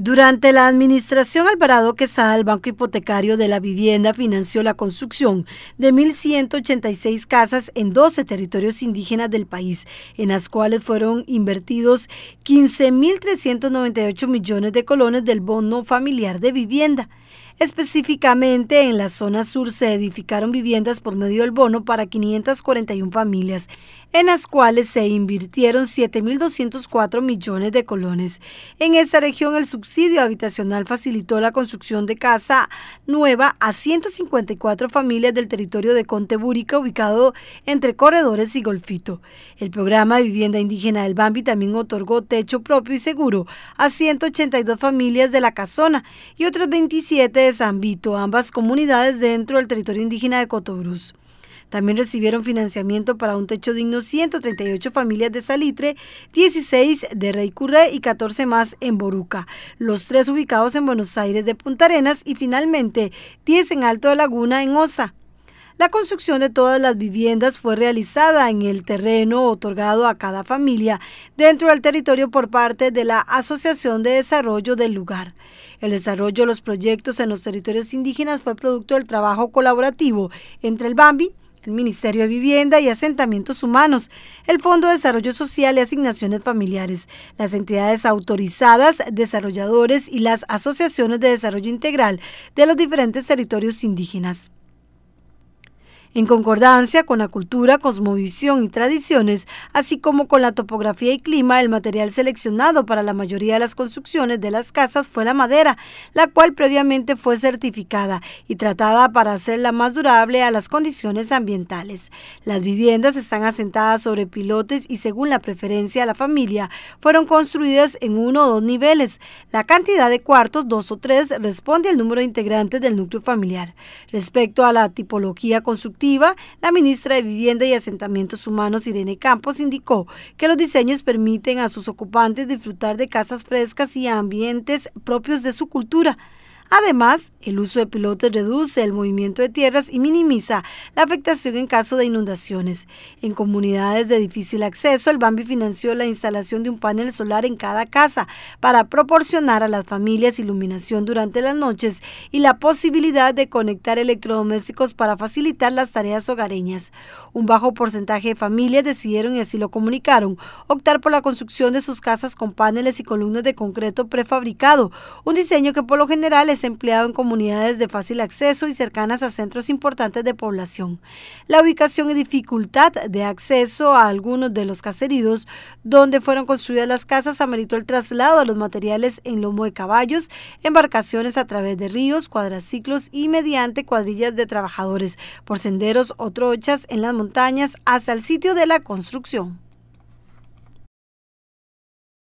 Durante la administración Alvarado Quesada, el Banco Hipotecario de la Vivienda financió la construcción de 1.186 casas en 12 territorios indígenas del país, en las cuales fueron invertidos 15.398 millones de colones del bono familiar de vivienda. Específicamente en la zona sur se edificaron viviendas por medio del bono para 541 familias, en las cuales se invirtieron 7.204 millones de colones. En esta región el subsidio habitacional facilitó la construcción de casa nueva a 154 familias del territorio de Conteburica ubicado entre Corredores y Golfito. El programa de vivienda indígena del Bambi también otorgó techo propio y seguro a 182 familias de la casona y otras 27 de ambas comunidades dentro del territorio indígena de Cotobruz. También recibieron financiamiento para un techo digno 138 familias de Salitre, 16 de Rey y 14 más en Boruca, los tres ubicados en Buenos Aires de Punta Arenas y finalmente 10 en Alto de Laguna en Osa. La construcción de todas las viviendas fue realizada en el terreno otorgado a cada familia dentro del territorio por parte de la Asociación de Desarrollo del lugar. El desarrollo de los proyectos en los territorios indígenas fue producto del trabajo colaborativo entre el Bambi, el Ministerio de Vivienda y Asentamientos Humanos, el Fondo de Desarrollo Social y Asignaciones Familiares, las entidades autorizadas, desarrolladores y las asociaciones de desarrollo integral de los diferentes territorios indígenas en concordancia con la cultura, cosmovisión y tradiciones, así como con la topografía y clima, el material seleccionado para la mayoría de las construcciones de las casas fue la madera, la cual previamente fue certificada y tratada para hacerla más durable a las condiciones ambientales. Las viviendas están asentadas sobre pilotes y según la preferencia de la familia, fueron construidas en uno o dos niveles. La cantidad de cuartos, dos o tres, responde al número de integrantes del núcleo familiar. Respecto a la tipología constructiva, la ministra de Vivienda y Asentamientos Humanos, Irene Campos, indicó que los diseños permiten a sus ocupantes disfrutar de casas frescas y ambientes propios de su cultura. Además, el uso de pilotes reduce el movimiento de tierras y minimiza la afectación en caso de inundaciones. En comunidades de difícil acceso, el Bambi financió la instalación de un panel solar en cada casa para proporcionar a las familias iluminación durante las noches y la posibilidad de conectar electrodomésticos para facilitar las tareas hogareñas. Un bajo porcentaje de familias decidieron, y así lo comunicaron, optar por la construcción de sus casas con paneles y columnas de concreto prefabricado, un diseño que por lo general es empleado en comunidades de fácil acceso y cercanas a centros importantes de población. La ubicación y dificultad de acceso a algunos de los caseríos donde fueron construidas las casas ameritó el traslado de los materiales en lomo de caballos, embarcaciones a través de ríos, cuadraciclos y mediante cuadrillas de trabajadores por senderos o trochas en las montañas hasta el sitio de la construcción.